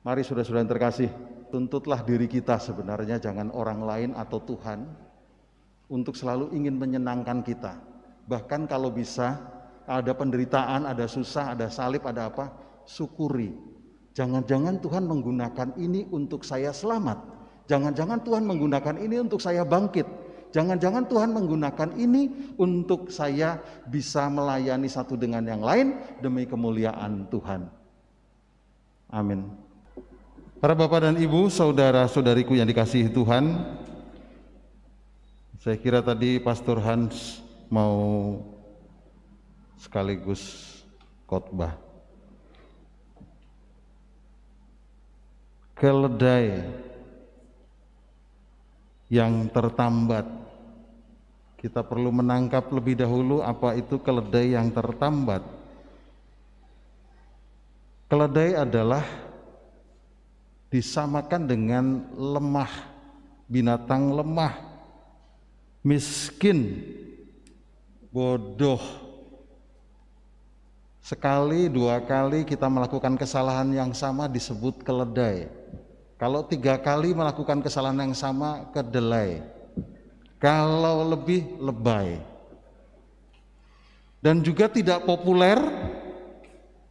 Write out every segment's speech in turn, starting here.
Mari saudara-saudara yang terkasih, tuntutlah diri kita sebenarnya jangan orang lain atau Tuhan untuk selalu ingin menyenangkan kita. Bahkan kalau bisa ada penderitaan, ada susah, ada salib, ada apa, syukuri. Jangan-jangan Tuhan menggunakan ini untuk saya selamat. Jangan-jangan Tuhan menggunakan ini untuk saya bangkit. Jangan-jangan Tuhan menggunakan ini untuk saya bisa melayani satu dengan yang lain demi kemuliaan Tuhan. Amin. Para bapak dan ibu, saudara-saudariku yang dikasihi Tuhan, saya kira tadi Pastor Hans mau sekaligus khotbah. Keledai yang tertambat. Kita perlu menangkap lebih dahulu apa itu keledai yang tertambat. Keledai adalah disamakan dengan lemah, binatang lemah, miskin, bodoh. Sekali, dua kali kita melakukan kesalahan yang sama disebut keledai. Kalau tiga kali melakukan kesalahan yang sama, kedelai. Kalau lebih, lebay. Dan juga tidak populer,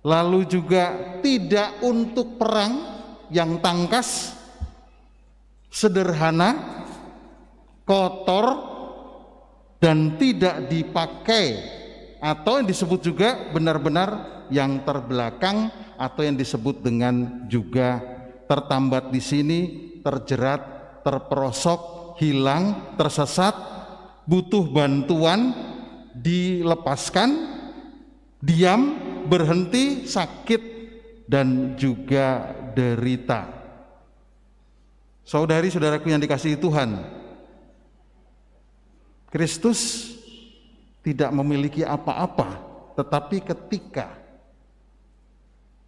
lalu juga tidak untuk perang, yang tangkas, sederhana, kotor, dan tidak dipakai atau yang disebut juga benar-benar yang terbelakang atau yang disebut dengan juga tertambat di sini, terjerat, terperosok, hilang, tersesat, butuh bantuan, dilepaskan, diam, berhenti, sakit, dan juga derita. Saudari-saudaraku yang dikasihi Tuhan, Kristus tidak memiliki apa-apa, tetapi ketika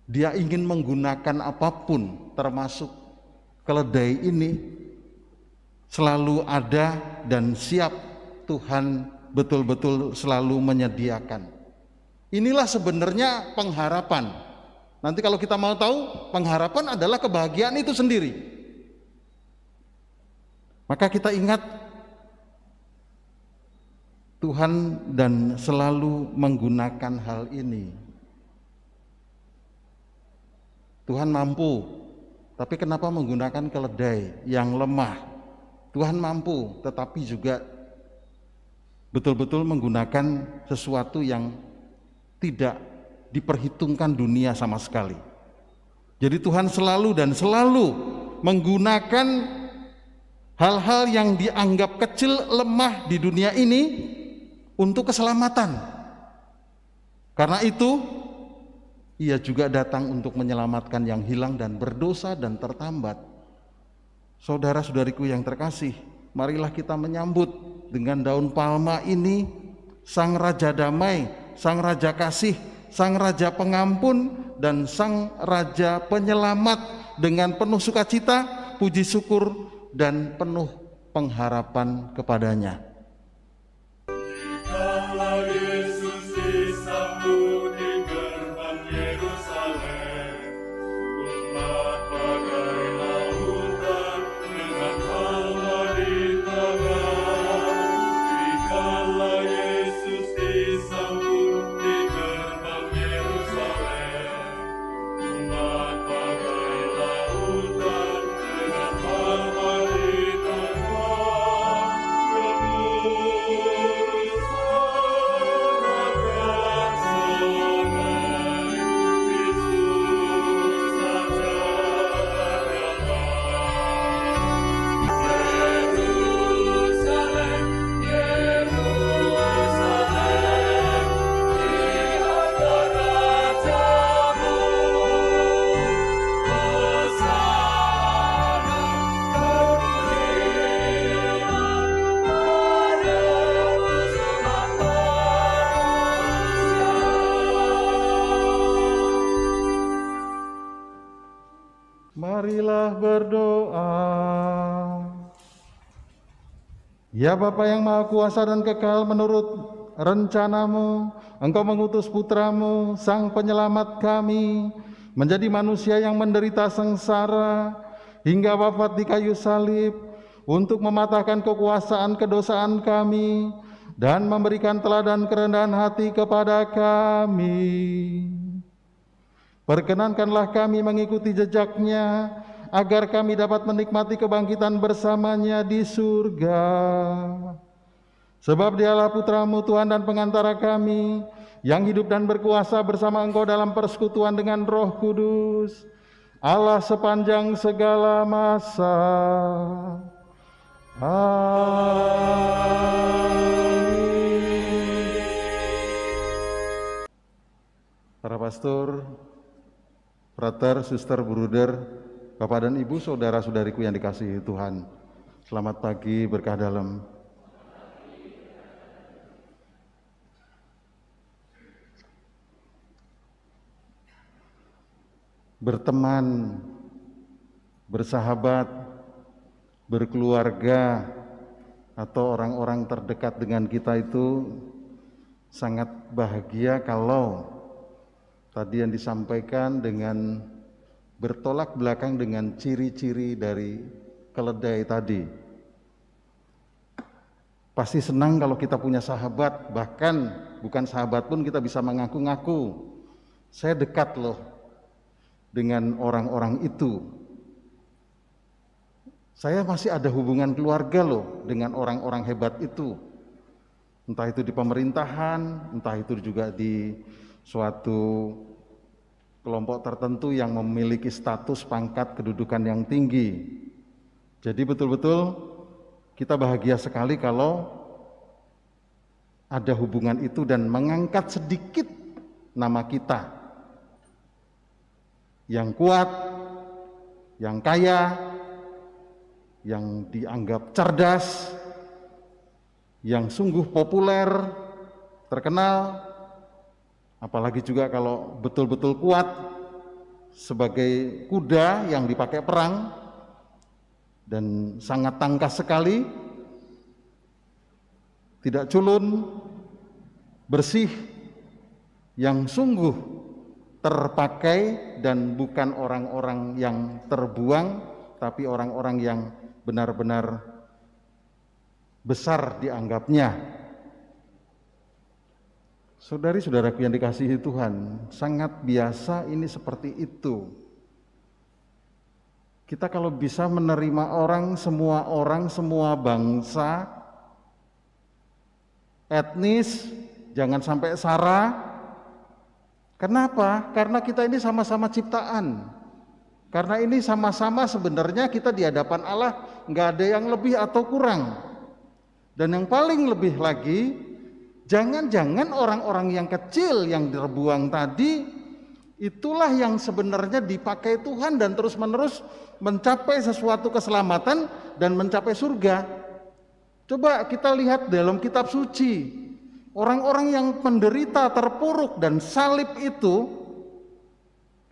dia ingin menggunakan apapun, termasuk keledai ini, selalu ada dan siap Tuhan betul-betul selalu menyediakan. Inilah sebenarnya pengharapan Nanti kalau kita mau tahu, pengharapan adalah kebahagiaan itu sendiri. Maka kita ingat Tuhan dan selalu menggunakan hal ini. Tuhan mampu, tapi kenapa menggunakan keledai yang lemah? Tuhan mampu, tetapi juga betul-betul menggunakan sesuatu yang tidak diperhitungkan dunia sama sekali. Jadi Tuhan selalu dan selalu menggunakan hal-hal yang dianggap kecil lemah di dunia ini untuk keselamatan. Karena itu ia juga datang untuk menyelamatkan yang hilang dan berdosa dan tertambat. Saudara-saudariku yang terkasih, marilah kita menyambut dengan daun palma ini sang raja damai, sang raja kasih sang raja pengampun dan sang raja penyelamat dengan penuh sukacita, puji syukur dan penuh pengharapan kepadanya. Ya Bapa yang Maha Kuasa dan Kekal menurut rencanamu, Engkau mengutus putramu, Sang Penyelamat kami, menjadi manusia yang menderita sengsara, hingga wafat di kayu salib, untuk mematahkan kekuasaan kedosaan kami, dan memberikan teladan kerendahan hati kepada kami. Perkenankanlah kami mengikuti jejaknya, agar kami dapat menikmati kebangkitan bersamanya di surga. Sebab dialah putramu Tuhan dan pengantara kami, yang hidup dan berkuasa bersama engkau dalam persekutuan dengan roh kudus, Allah sepanjang segala masa. Amin. Para pastor, frater, suster, bruder, Bapak dan Ibu, saudara-saudariku yang dikasihi Tuhan. Selamat pagi, berkah dalam. Berteman, bersahabat, berkeluarga, atau orang-orang terdekat dengan kita itu sangat bahagia kalau tadi yang disampaikan dengan bertolak belakang dengan ciri-ciri dari keledai tadi. Pasti senang kalau kita punya sahabat, bahkan bukan sahabat pun kita bisa mengaku-ngaku. Saya dekat loh dengan orang-orang itu. Saya masih ada hubungan keluarga loh dengan orang-orang hebat itu. Entah itu di pemerintahan, entah itu juga di suatu kelompok tertentu yang memiliki status pangkat kedudukan yang tinggi. Jadi betul-betul kita bahagia sekali kalau ada hubungan itu dan mengangkat sedikit nama kita yang kuat, yang kaya, yang dianggap cerdas, yang sungguh populer, terkenal, Apalagi juga kalau betul-betul kuat sebagai kuda yang dipakai perang dan sangat tangkas sekali, tidak culun, bersih, yang sungguh terpakai dan bukan orang-orang yang terbuang, tapi orang-orang yang benar-benar besar dianggapnya Saudari-saudaraku yang dikasihi Tuhan, sangat biasa ini seperti itu. Kita kalau bisa menerima orang, semua orang, semua bangsa, etnis, jangan sampai sara. Kenapa? Karena kita ini sama-sama ciptaan. Karena ini sama-sama sebenarnya kita di hadapan Allah, nggak ada yang lebih atau kurang. Dan yang paling lebih lagi, Jangan-jangan orang-orang yang kecil yang terbuang tadi itulah yang sebenarnya dipakai Tuhan dan terus-menerus mencapai sesuatu keselamatan dan mencapai surga. Coba kita lihat dalam kitab suci. Orang-orang yang menderita, terpuruk dan salib itu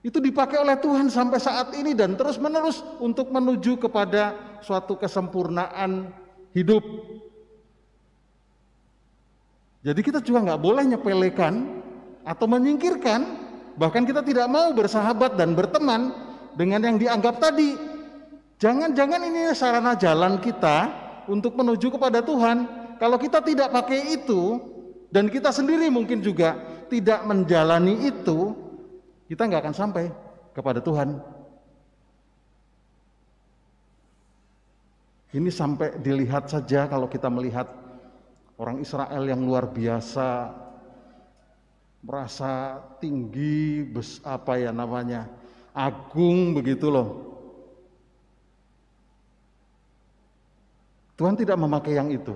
itu dipakai oleh Tuhan sampai saat ini dan terus-menerus untuk menuju kepada suatu kesempurnaan hidup jadi kita juga nggak boleh nyepelekan atau menyingkirkan, bahkan kita tidak mau bersahabat dan berteman dengan yang dianggap tadi. Jangan-jangan ini sarana jalan kita untuk menuju kepada Tuhan. Kalau kita tidak pakai itu, dan kita sendiri mungkin juga tidak menjalani itu, kita nggak akan sampai kepada Tuhan. Ini sampai dilihat saja kalau kita melihat orang Israel yang luar biasa merasa tinggi bes, apa ya namanya agung begitu loh Tuhan tidak memakai yang itu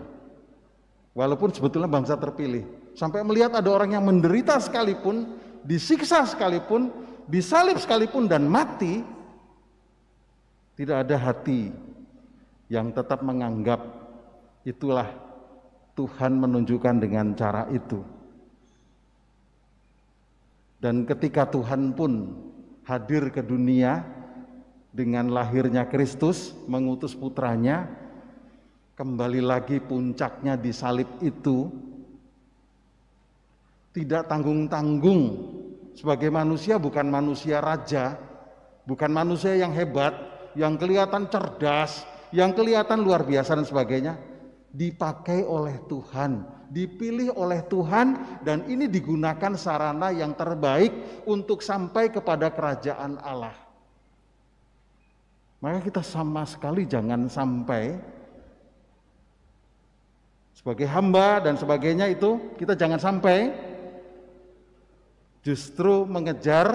walaupun sebetulnya bangsa terpilih sampai melihat ada orang yang menderita sekalipun disiksa sekalipun disalib sekalipun dan mati tidak ada hati yang tetap menganggap itulah Tuhan menunjukkan dengan cara itu. Dan ketika Tuhan pun hadir ke dunia dengan lahirnya Kristus, mengutus putranya, kembali lagi puncaknya di salib itu, tidak tanggung-tanggung sebagai manusia bukan manusia raja, bukan manusia yang hebat, yang kelihatan cerdas, yang kelihatan luar biasa dan sebagainya, dipakai oleh Tuhan, dipilih oleh Tuhan, dan ini digunakan sarana yang terbaik untuk sampai kepada kerajaan Allah. Maka kita sama sekali jangan sampai sebagai hamba dan sebagainya itu kita jangan sampai justru mengejar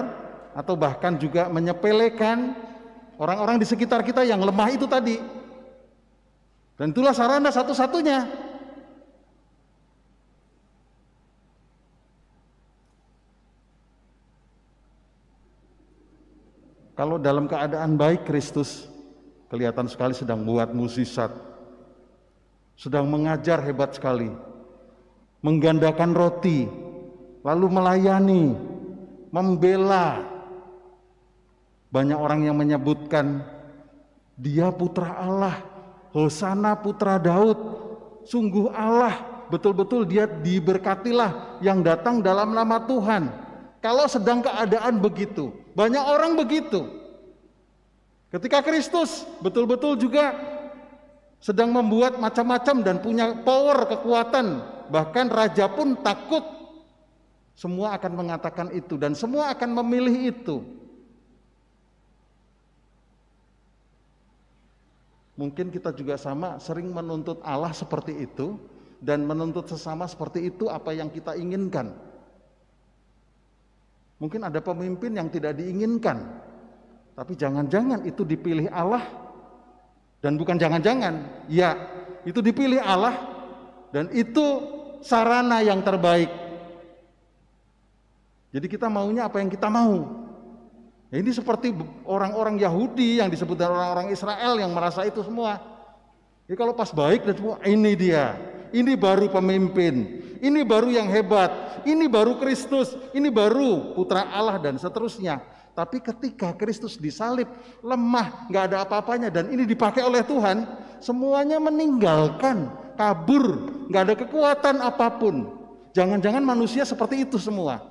atau bahkan juga menyepelekan orang-orang di sekitar kita yang lemah itu tadi dan itulah sarana satu-satunya. Kalau dalam keadaan baik Kristus kelihatan sekali sedang buat musisat, sedang mengajar hebat sekali, menggandakan roti, lalu melayani, membela. Banyak orang yang menyebutkan dia putra Allah. Hosana putra Daud, sungguh Allah, betul-betul dia diberkatilah yang datang dalam nama Tuhan. Kalau sedang keadaan begitu, banyak orang begitu. Ketika Kristus betul-betul juga sedang membuat macam-macam dan punya power kekuatan, bahkan raja pun takut. Semua akan mengatakan itu dan semua akan memilih itu. Mungkin kita juga sama sering menuntut Allah seperti itu dan menuntut sesama seperti itu apa yang kita inginkan. Mungkin ada pemimpin yang tidak diinginkan. Tapi jangan-jangan itu dipilih Allah dan bukan jangan-jangan, ya itu dipilih Allah dan itu sarana yang terbaik. Jadi kita maunya apa yang kita mau, Ya, ini seperti orang-orang Yahudi yang disebutkan orang-orang Israel yang merasa itu semua. Ya, kalau pas baik dan semua, ini dia. Ini baru pemimpin. Ini baru yang hebat. Ini baru Kristus. Ini baru Putra Allah dan seterusnya. Tapi ketika Kristus disalib, lemah, nggak ada apa-apanya dan ini dipakai oleh Tuhan, semuanya meninggalkan, kabur, nggak ada kekuatan apapun. Jangan-jangan manusia seperti itu semua.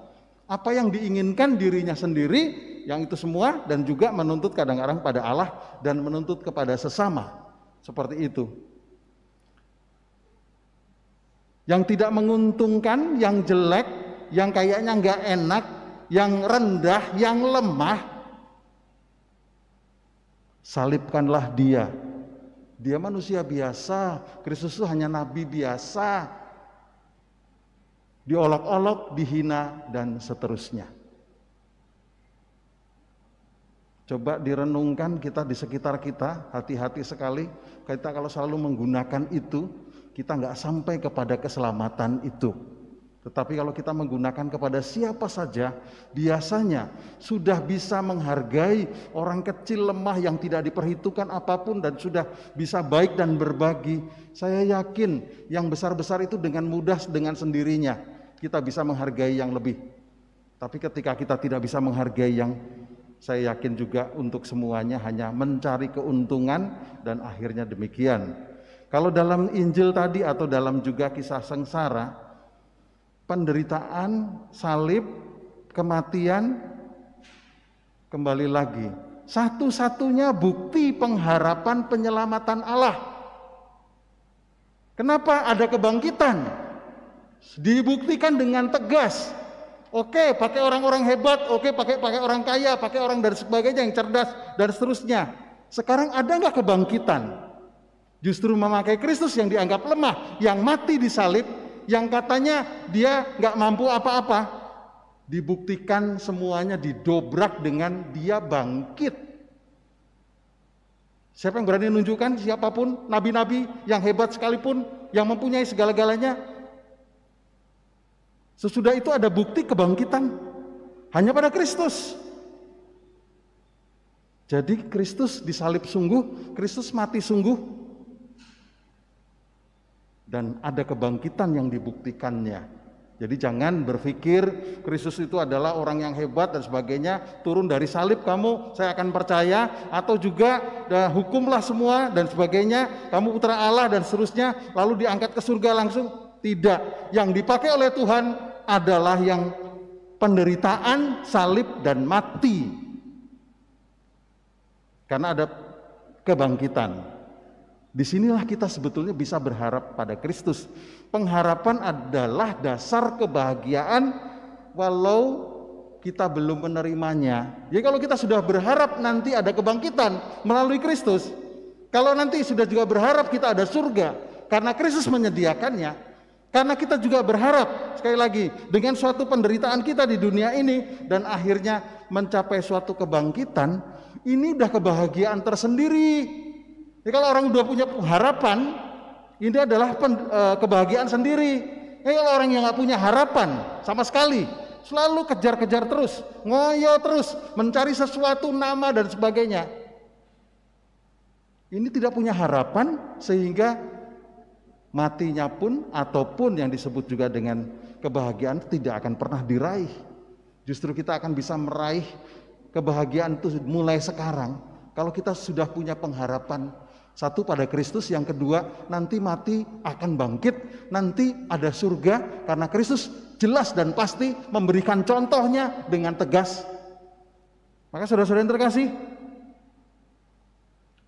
Apa yang diinginkan dirinya sendiri yang itu semua dan juga menuntut kadang-kadang pada Allah dan menuntut kepada sesama. Seperti itu. Yang tidak menguntungkan, yang jelek, yang kayaknya nggak enak, yang rendah, yang lemah, salibkanlah dia. Dia manusia biasa, Kristus itu hanya nabi biasa. Diolok-olok, dihina, dan seterusnya. Coba direnungkan kita di sekitar kita, hati-hati sekali. Kita kalau selalu menggunakan itu, kita nggak sampai kepada keselamatan itu. Tetapi kalau kita menggunakan kepada siapa saja, biasanya sudah bisa menghargai orang kecil lemah yang tidak diperhitungkan apapun dan sudah bisa baik dan berbagi. Saya yakin yang besar-besar itu dengan mudah dengan sendirinya kita bisa menghargai yang lebih. Tapi ketika kita tidak bisa menghargai yang saya yakin juga untuk semuanya hanya mencari keuntungan dan akhirnya demikian. Kalau dalam Injil tadi atau dalam juga kisah sengsara, penderitaan, salib, kematian, kembali lagi. Satu-satunya bukti pengharapan penyelamatan Allah. Kenapa ada kebangkitan? Dibuktikan dengan tegas Oke, pakai orang-orang hebat, oke pakai pakai orang kaya, pakai orang dari sebagainya yang cerdas dan seterusnya. Sekarang ada nggak kebangkitan? Justru memakai Kristus yang dianggap lemah, yang mati di salib, yang katanya dia nggak mampu apa-apa, dibuktikan semuanya didobrak dengan dia bangkit. Siapa yang berani menunjukkan siapapun nabi-nabi yang hebat sekalipun yang mempunyai segala-galanya Sesudah itu ada bukti kebangkitan hanya pada Kristus. Jadi Kristus disalib sungguh, Kristus mati sungguh, dan ada kebangkitan yang dibuktikannya. Jadi jangan berpikir Kristus itu adalah orang yang hebat dan sebagainya, turun dari salib kamu saya akan percaya atau juga dan eh, hukumlah semua dan sebagainya, kamu putra Allah dan seterusnya, lalu diangkat ke surga langsung. Tidak, yang dipakai oleh Tuhan adalah yang penderitaan, salib, dan mati. Karena ada kebangkitan. Disinilah kita sebetulnya bisa berharap pada Kristus. Pengharapan adalah dasar kebahagiaan walau kita belum menerimanya. Jadi kalau kita sudah berharap nanti ada kebangkitan melalui Kristus, kalau nanti sudah juga berharap kita ada surga karena Kristus menyediakannya, karena kita juga berharap, sekali lagi, dengan suatu penderitaan kita di dunia ini dan akhirnya mencapai suatu kebangkitan, ini udah kebahagiaan tersendiri. Jadi kalau orang udah punya harapan, ini adalah pen, e, kebahagiaan sendiri. Jadi kalau orang yang nggak punya harapan sama sekali, selalu kejar-kejar terus, ngoyo terus, mencari sesuatu nama dan sebagainya. Ini tidak punya harapan sehingga matinya pun ataupun yang disebut juga dengan kebahagiaan tidak akan pernah diraih. Justru kita akan bisa meraih kebahagiaan itu mulai sekarang kalau kita sudah punya pengharapan satu pada Kristus, yang kedua nanti mati akan bangkit, nanti ada surga karena Kristus jelas dan pasti memberikan contohnya dengan tegas. Maka saudara-saudara yang terkasih,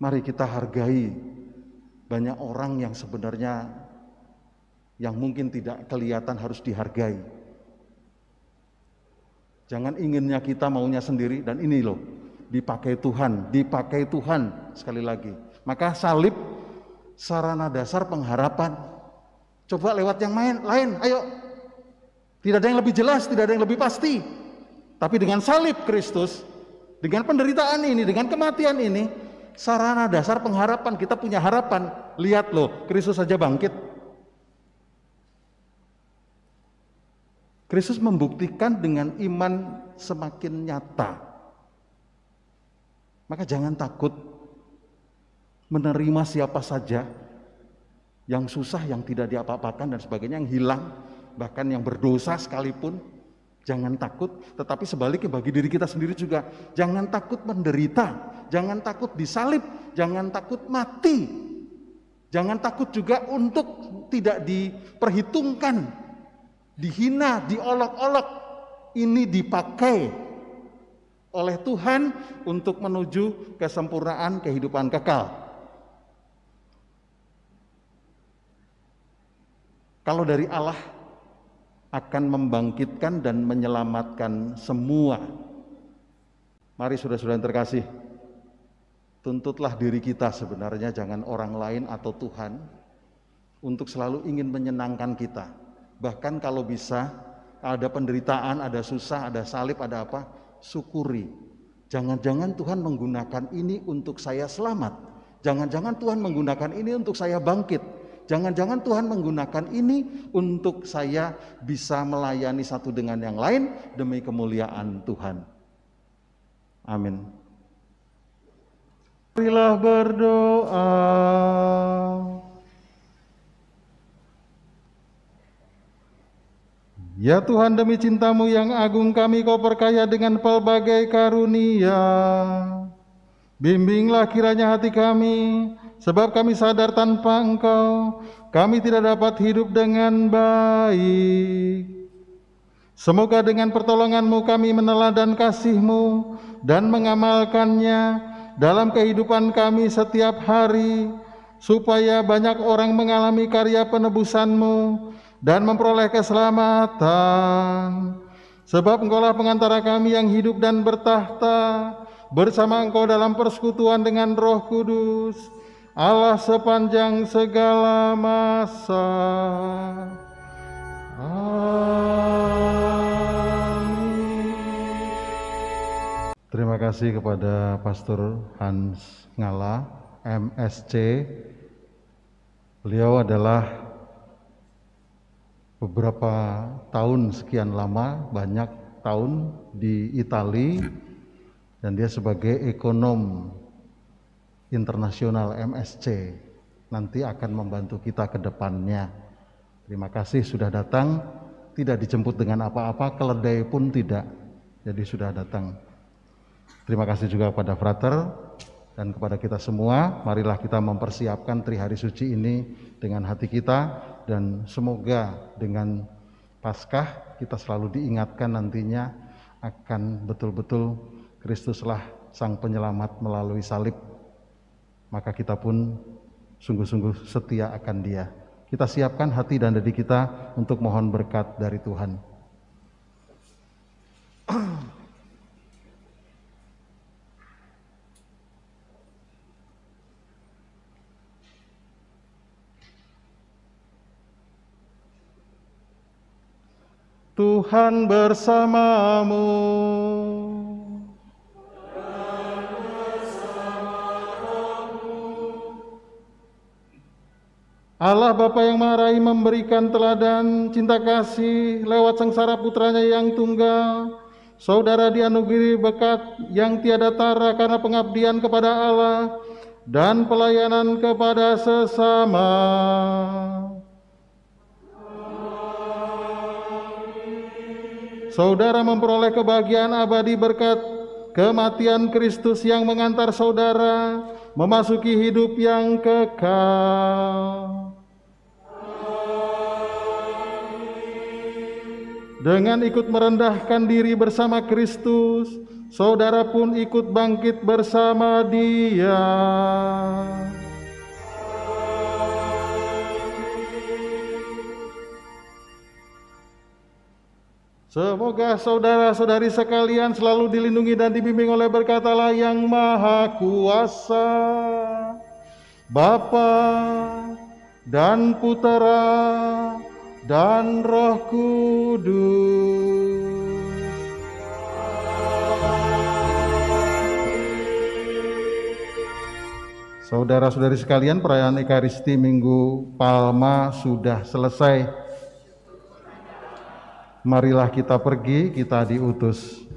mari kita hargai banyak orang yang sebenarnya yang mungkin tidak kelihatan harus dihargai. Jangan inginnya kita maunya sendiri dan ini loh dipakai Tuhan, dipakai Tuhan sekali lagi. Maka salib sarana dasar pengharapan. Coba lewat yang main, lain, ayo. Tidak ada yang lebih jelas, tidak ada yang lebih pasti. Tapi dengan salib Kristus, dengan penderitaan ini, dengan kematian ini, sarana dasar pengharapan. Kita punya harapan. Lihat loh, Kristus saja bangkit. Kristus membuktikan dengan iman semakin nyata. Maka jangan takut menerima siapa saja yang susah, yang tidak diapa-apakan dan sebagainya, yang hilang, bahkan yang berdosa sekalipun, Jangan takut, tetapi sebaliknya bagi diri kita sendiri juga. Jangan takut menderita, jangan takut disalib, jangan takut mati. Jangan takut juga untuk tidak diperhitungkan, dihina, diolok-olok. Ini dipakai oleh Tuhan untuk menuju kesempurnaan kehidupan kekal. Kalau dari Allah akan membangkitkan dan menyelamatkan semua. Mari saudara-saudara yang terkasih, tuntutlah diri kita sebenarnya jangan orang lain atau Tuhan untuk selalu ingin menyenangkan kita. Bahkan kalau bisa ada penderitaan, ada susah, ada salib, ada apa, syukuri. Jangan-jangan Tuhan menggunakan ini untuk saya selamat. Jangan-jangan Tuhan menggunakan ini untuk saya bangkit Jangan-jangan Tuhan menggunakan ini untuk saya bisa melayani satu dengan yang lain demi kemuliaan Tuhan. Amin. Marilah berdoa. Ya Tuhan demi cintamu yang agung kami kau perkaya dengan pelbagai karunia. Bimbinglah kiranya hati kami Sebab kami sadar tanpa Engkau, kami tidak dapat hidup dengan baik. Semoga dengan pertolonganmu kami meneladan kasihmu dan mengamalkannya dalam kehidupan kami setiap hari, supaya banyak orang mengalami karya penebusanmu dan memperoleh keselamatan. Sebab engkaulah pengantara kami yang hidup dan bertahta, bersama engkau dalam persekutuan dengan roh kudus, Allah sepanjang segala masa. Amin. Terima kasih kepada Pastor Hans Ngala, MSC. Beliau adalah beberapa tahun sekian lama, banyak tahun di Italia dan dia sebagai ekonom internasional MSC nanti akan membantu kita ke depannya. Terima kasih sudah datang, tidak dijemput dengan apa-apa, keledai pun tidak. Jadi sudah datang. Terima kasih juga kepada Frater dan kepada kita semua. Marilah kita mempersiapkan tri hari suci ini dengan hati kita dan semoga dengan Paskah kita selalu diingatkan nantinya akan betul-betul Kristuslah sang penyelamat melalui salib maka kita pun sungguh-sungguh setia akan Dia. Kita siapkan hati dan diri kita untuk mohon berkat dari Tuhan. Tuhan bersamamu. Allah Bapa yang Maha memberikan teladan cinta kasih lewat sengsara putranya yang tunggal. Saudara dianugiri bekat yang tiada tara karena pengabdian kepada Allah dan pelayanan kepada sesama. Saudara memperoleh kebahagiaan abadi berkat kematian Kristus yang mengantar saudara memasuki hidup yang kekal. Dengan ikut merendahkan diri bersama Kristus, saudara pun ikut bangkit bersama Dia. Semoga saudara-saudari sekalian selalu dilindungi dan dibimbing oleh berkatalah yang maha kuasa, Bapa dan Putera dan Roh Kudus. Saudara-saudari sekalian, perayaan Ekaristi Minggu Palma sudah selesai. Marilah kita pergi, kita diutus.